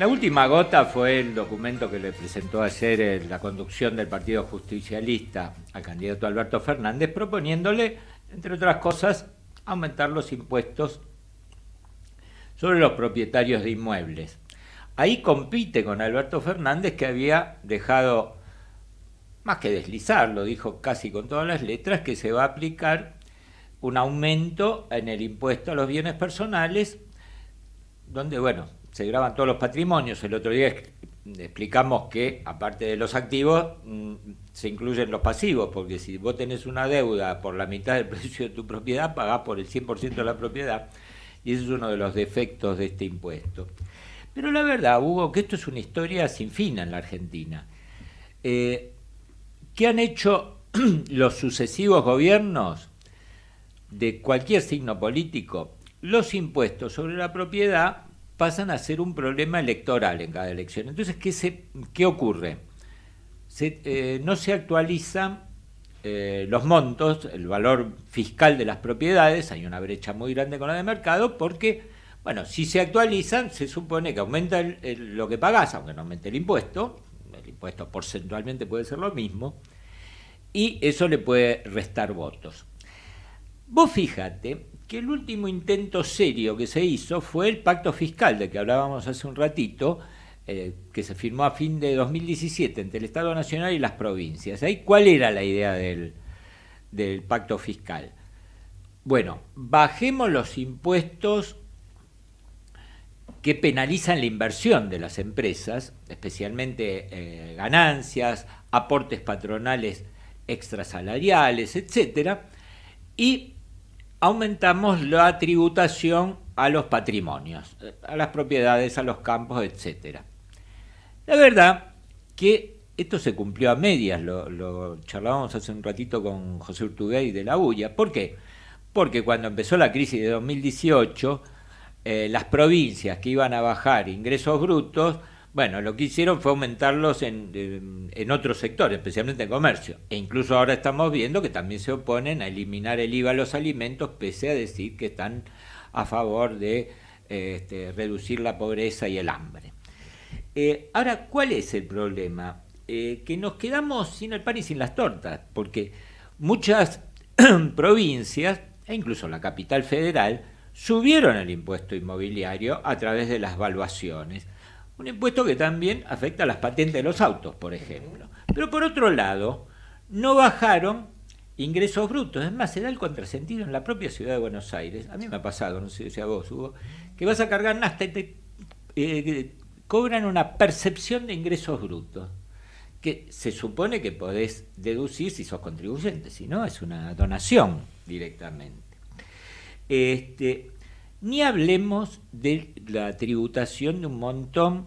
La última gota fue el documento que le presentó ayer eh, la conducción del Partido Justicialista al candidato Alberto Fernández, proponiéndole, entre otras cosas, aumentar los impuestos sobre los propietarios de inmuebles. Ahí compite con Alberto Fernández que había dejado, más que deslizarlo lo dijo casi con todas las letras, que se va a aplicar un aumento en el impuesto a los bienes personales, donde, bueno, se graban todos los patrimonios. El otro día explicamos que, aparte de los activos, mm, se incluyen los pasivos, porque si vos tenés una deuda por la mitad del precio de tu propiedad, pagás por el 100% de la propiedad. Y ese es uno de los defectos de este impuesto. Pero la verdad, Hugo, que esto es una historia sin fin en la Argentina. Eh, ¿Qué han hecho los sucesivos gobiernos de cualquier signo político? Los impuestos sobre la propiedad pasan a ser un problema electoral en cada elección. Entonces, ¿qué, qué ocurre? Eh, no se actualizan eh, los montos, el valor fiscal de las propiedades, hay una brecha muy grande con la de mercado, porque, bueno, si se actualizan, se supone que aumenta lo que pagas, aunque no aumente el impuesto, el impuesto porcentualmente puede ser lo mismo, y eso le puede restar votos. Vos fíjate que el último intento serio que se hizo fue el pacto fiscal de que hablábamos hace un ratito, eh, que se firmó a fin de 2017 entre el Estado Nacional y las provincias. ¿Ahí cuál era la idea del, pacto fiscal? Bueno, bajemos los impuestos que penalizan la inversión de las empresas, especialmente eh, ganancias, aportes patronales extrasalariales, etcétera, y aumentamos la tributación a los patrimonios, a las propiedades, a los campos, etc. La verdad que esto se cumplió a medias, lo, charlábamos hace un ratito con José y de la Ulla. ¿Por qué? Porque cuando empezó la crisis de 2018, eh, las provincias que iban a bajar ingresos brutos bueno, lo que hicieron fue aumentarlos en, otros sectores, especialmente en comercio. E incluso ahora estamos viendo que también se oponen a eliminar el IVA a los alimentos, pese a decir que están a favor de este, reducir la pobreza y el hambre. Eh, ahora, ¿cuál es el problema? Eh, que nos quedamos sin el pan y sin las tortas, porque muchas provincias, e incluso la capital federal, subieron el impuesto inmobiliario a través de las valuaciones. Un impuesto que también afecta a las patentes de los autos, por ejemplo. Pero por otro lado, no bajaron ingresos brutos. Es más, se da el contrasentido en la propia ciudad de Buenos Aires. A mí me ha pasado, no sé si a vos, Hugo, que vas a cargar Nasta y te eh, cobran una percepción de ingresos brutos que se supone que podés deducir si sos contribuyente, si no es una donación directamente. Este, ni hablemos de la tributación de un montón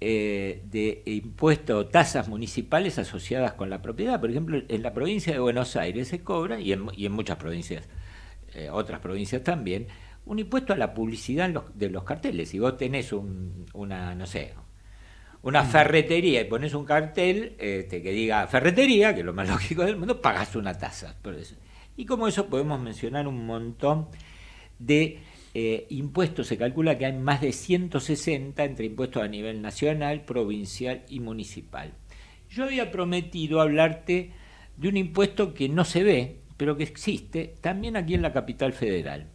eh, de impuestos o tasas municipales asociadas con la propiedad. Por ejemplo, en la provincia de Buenos Aires se cobra, y en, muchas provincias, eh, otras provincias también, un impuesto a la publicidad de los carteles. Si vos tenés una, no sé, una mm. ferretería y pones un cartel este, que diga ferretería, que es lo más lógico del mundo, pagás una tasa Y como eso podemos mencionar un montón de eh, impuestos se calcula que hay más de 160 entre impuestos a nivel nacional, provincial y municipal. Yo había prometido hablarte de un impuesto que no se ve, pero que existe también aquí en la capital federal.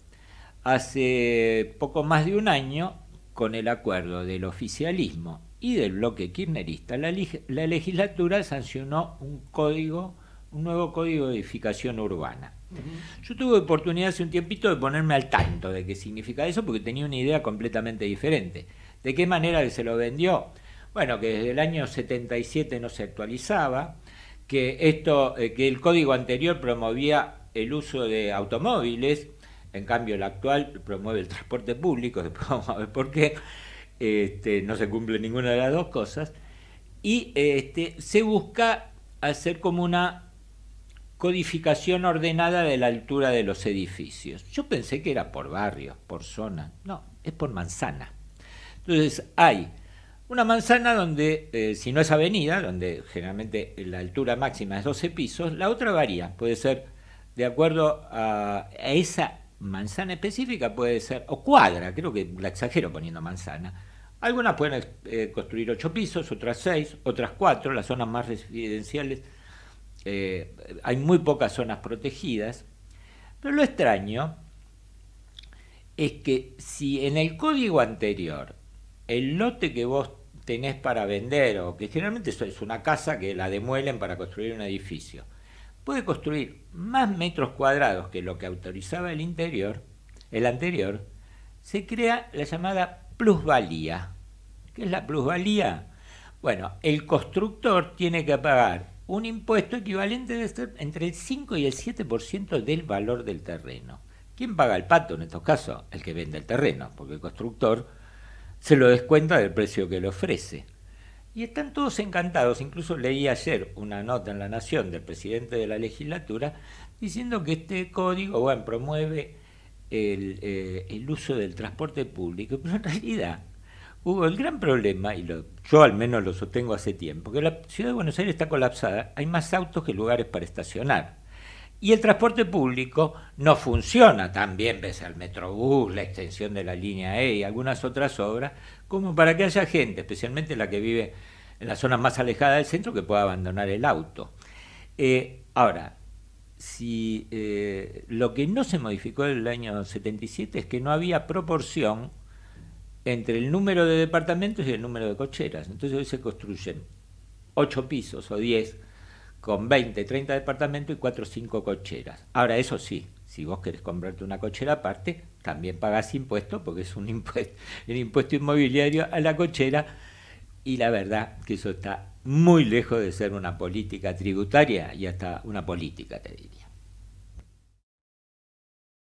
Hace poco más de un año, con el acuerdo del oficialismo y del bloque kirchnerista, la, la legislatura sancionó un código un nuevo código de edificación urbana. Yo tuve oportunidad hace un tiempito de ponerme al tanto de qué significa eso porque tenía una idea completamente diferente. ¿De qué manera se lo vendió? Bueno, que desde el año 77 no se actualizaba, que esto eh, que el código anterior promovía el uso de automóviles, en cambio el actual promueve el transporte público, después vamos a ver por qué. Este, no se cumple ninguna de las dos cosas y este, se busca hacer como una codificación ordenada de la altura de los edificios. Yo pensé que era por barrio, por zona. No, es por manzana. Entonces hay una manzana donde, eh, si no es avenida, donde generalmente la altura máxima es 12 pisos, la otra varía. Puede ser de acuerdo a, esa manzana específica, puede ser, o cuadra, creo que la exagero poniendo manzana. Algunas pueden eh, construir 8 pisos, otras 6, otras 4, las zonas más residenciales eh, hay muy pocas zonas protegidas, pero lo extraño es que si en el código anterior el lote que vos tenés para vender, o que generalmente es una casa que la demuelen para construir un edificio, puede construir más metros cuadrados que lo que autorizaba el interior, el anterior, se crea la llamada plusvalía. ¿Qué es la plusvalía? Bueno, el constructor tiene que pagar un impuesto equivalente de entre el 5 y el 7% del valor del terreno. ¿Quién paga el pato en estos casos? El que vende el terreno, porque el constructor se lo descuenta del precio que le ofrece. Y están todos encantados, incluso leí ayer una nota en La Nación del presidente de la legislatura diciendo que este código bueno, promueve el, eh, el uso del transporte público, pero en realidad Hubo el gran problema, y yo al menos lo sostengo hace tiempo, que la ciudad de Buenos Aires está colapsada, hay más autos que lugares para estacionar. Y el transporte público no funciona tan bien, pese al Metrobús, la extensión de la línea E y algunas otras obras, como para que haya gente, especialmente la que vive en las zonas más alejadas del centro, que pueda abandonar el auto. Eh, ahora, si eh, lo que no se modificó en el año 77 es que no había proporción entre el número de departamentos y el número de cocheras. Entonces hoy se construyen 8 pisos o 10 con 20, 30 departamentos y 4 o 5 cocheras. Ahora, eso sí, si vos querés comprarte una cochera aparte, también pagás impuesto, porque es un impuesto, el impuesto inmobiliario a la cochera, y la verdad que eso está muy lejos de ser una política tributaria y hasta una política, te diría.